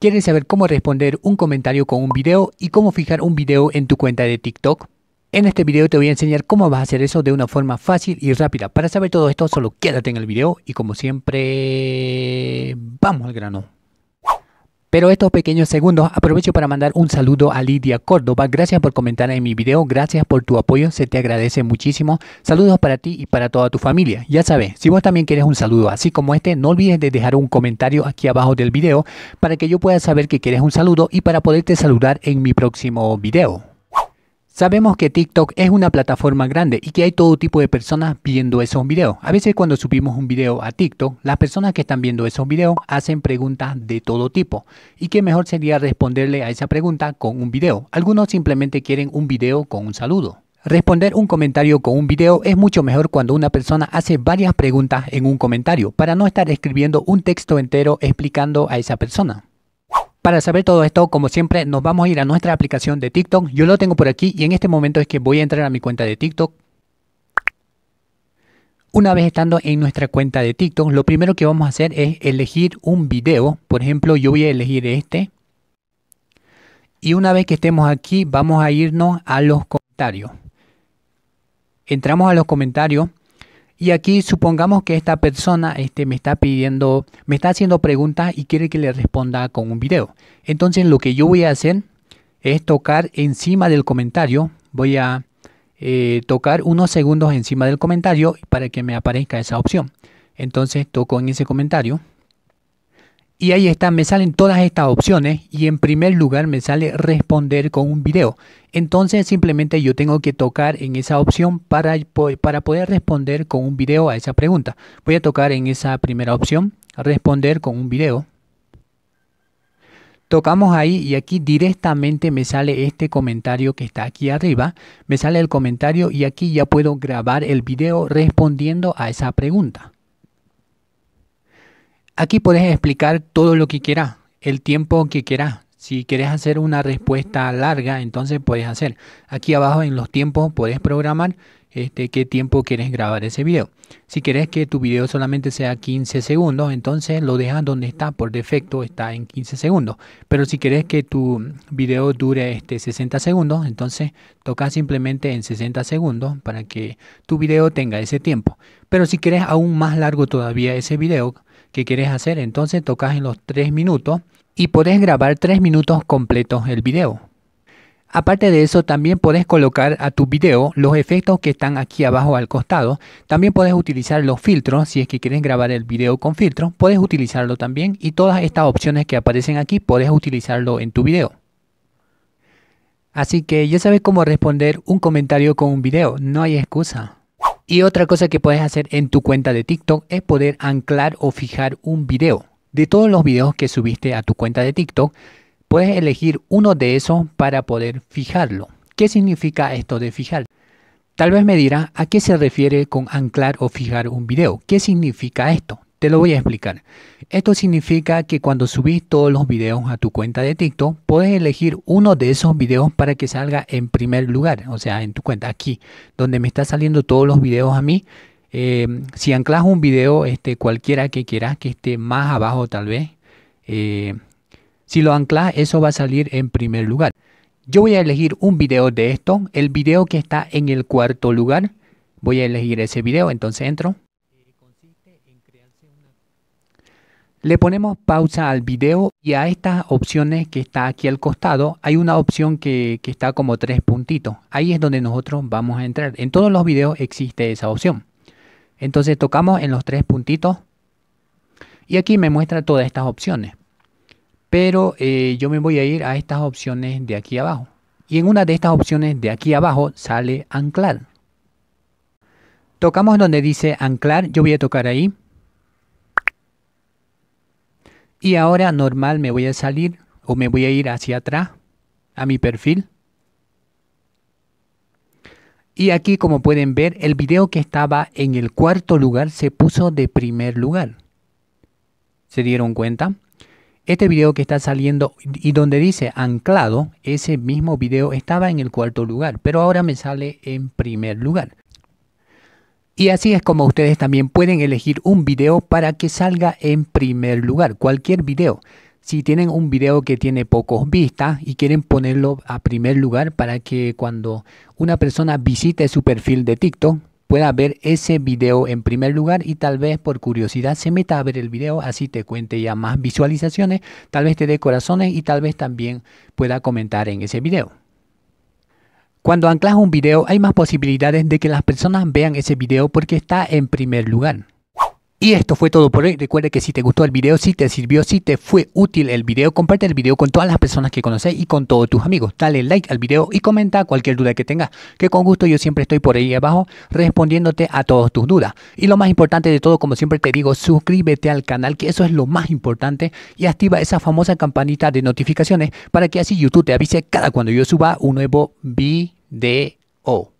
¿Quieres saber cómo responder un comentario con un video y cómo fijar un video en tu cuenta de TikTok? En este video te voy a enseñar cómo vas a hacer eso de una forma fácil y rápida. Para saber todo esto, solo quédate en el video y como siempre, vamos al grano. Pero estos pequeños segundos aprovecho para mandar un saludo a Lidia Córdoba. Gracias por comentar en mi video, gracias por tu apoyo, se te agradece muchísimo. Saludos para ti y para toda tu familia. Ya sabes, si vos también quieres un saludo así como este, no olvides de dejar un comentario aquí abajo del video para que yo pueda saber que quieres un saludo y para poderte saludar en mi próximo video. Sabemos que TikTok es una plataforma grande y que hay todo tipo de personas viendo esos videos. A veces cuando subimos un video a TikTok, las personas que están viendo esos videos hacen preguntas de todo tipo y qué mejor sería responderle a esa pregunta con un video. Algunos simplemente quieren un video con un saludo. Responder un comentario con un video es mucho mejor cuando una persona hace varias preguntas en un comentario para no estar escribiendo un texto entero explicando a esa persona. Para saber todo esto, como siempre, nos vamos a ir a nuestra aplicación de TikTok. Yo lo tengo por aquí y en este momento es que voy a entrar a mi cuenta de TikTok. Una vez estando en nuestra cuenta de TikTok, lo primero que vamos a hacer es elegir un video. Por ejemplo, yo voy a elegir este. Y una vez que estemos aquí, vamos a irnos a los comentarios. Entramos a los comentarios y aquí supongamos que esta persona este, me está pidiendo, me está haciendo preguntas y quiere que le responda con un video. Entonces lo que yo voy a hacer es tocar encima del comentario. Voy a eh, tocar unos segundos encima del comentario para que me aparezca esa opción. Entonces toco en ese comentario. Y ahí está, me salen todas estas opciones y en primer lugar me sale responder con un video. Entonces simplemente yo tengo que tocar en esa opción para, para poder responder con un video a esa pregunta. Voy a tocar en esa primera opción, responder con un video. Tocamos ahí y aquí directamente me sale este comentario que está aquí arriba. Me sale el comentario y aquí ya puedo grabar el video respondiendo a esa pregunta. Aquí puedes explicar todo lo que quieras, el tiempo que quieras. Si quieres hacer una respuesta larga, entonces puedes hacer. Aquí abajo en los tiempos puedes programar este, qué tiempo quieres grabar ese video. Si quieres que tu video solamente sea 15 segundos, entonces lo dejas donde está, por defecto está en 15 segundos. Pero si quieres que tu video dure este, 60 segundos, entonces toca simplemente en 60 segundos para que tu video tenga ese tiempo. Pero si quieres aún más largo todavía ese video, ¿Qué quieres hacer. Entonces tocas en los 3 minutos y podés grabar 3 minutos completos el video. Aparte de eso, también puedes colocar a tu video los efectos que están aquí abajo al costado. También puedes utilizar los filtros, si es que quieres grabar el video con filtro, Puedes utilizarlo también y todas estas opciones que aparecen aquí puedes utilizarlo en tu video. Así que ya sabes cómo responder un comentario con un video, no hay excusa. Y otra cosa que puedes hacer en tu cuenta de TikTok es poder anclar o fijar un video. De todos los videos que subiste a tu cuenta de TikTok, puedes elegir uno de esos para poder fijarlo. ¿Qué significa esto de fijar? Tal vez me dirá a qué se refiere con anclar o fijar un video. ¿Qué significa esto? Te lo voy a explicar. Esto significa que cuando subís todos los videos a tu cuenta de TikTok, puedes elegir uno de esos videos para que salga en primer lugar, o sea, en tu cuenta aquí, donde me está saliendo todos los videos a mí. Eh, si anclas un video, este, cualquiera que quieras, que esté más abajo tal vez, eh, si lo anclas, eso va a salir en primer lugar. Yo voy a elegir un video de esto, el video que está en el cuarto lugar. Voy a elegir ese video, entonces entro. Le ponemos pausa al video y a estas opciones que está aquí al costado hay una opción que, está como tres puntitos. Ahí es donde nosotros vamos a entrar. En todos los videos existe esa opción. Entonces tocamos en los tres puntitos y aquí me muestra todas estas opciones. Pero eh, yo me voy a ir a estas opciones de aquí abajo. Y en una de estas opciones de aquí abajo sale anclar. Tocamos donde dice anclar, yo voy a tocar ahí y ahora normal me voy a salir o me voy a ir hacia atrás a mi perfil. Y aquí como pueden ver el video que estaba en el cuarto lugar se puso de primer lugar. ¿Se dieron cuenta? Este video que está saliendo y donde dice anclado, ese mismo video estaba en el cuarto lugar, pero ahora me sale en primer lugar. Y así es como ustedes también pueden elegir un video para que salga en primer lugar, cualquier video. Si tienen un video que tiene pocos vistas y quieren ponerlo a primer lugar para que cuando una persona visite su perfil de TikTok pueda ver ese video en primer lugar y tal vez por curiosidad se meta a ver el video, así te cuente ya más visualizaciones, tal vez te dé corazones y tal vez también pueda comentar en ese video. Cuando anclas un video hay más posibilidades de que las personas vean ese video porque está en primer lugar. Y esto fue todo por hoy. Recuerda que si te gustó el video, si te sirvió, si te fue útil el video, comparte el video con todas las personas que conoces y con todos tus amigos. Dale like al video y comenta cualquier duda que tengas, que con gusto yo siempre estoy por ahí abajo respondiéndote a todas tus dudas. Y lo más importante de todo, como siempre te digo, suscríbete al canal, que eso es lo más importante, y activa esa famosa campanita de notificaciones para que así YouTube te avise cada cuando yo suba un nuevo video.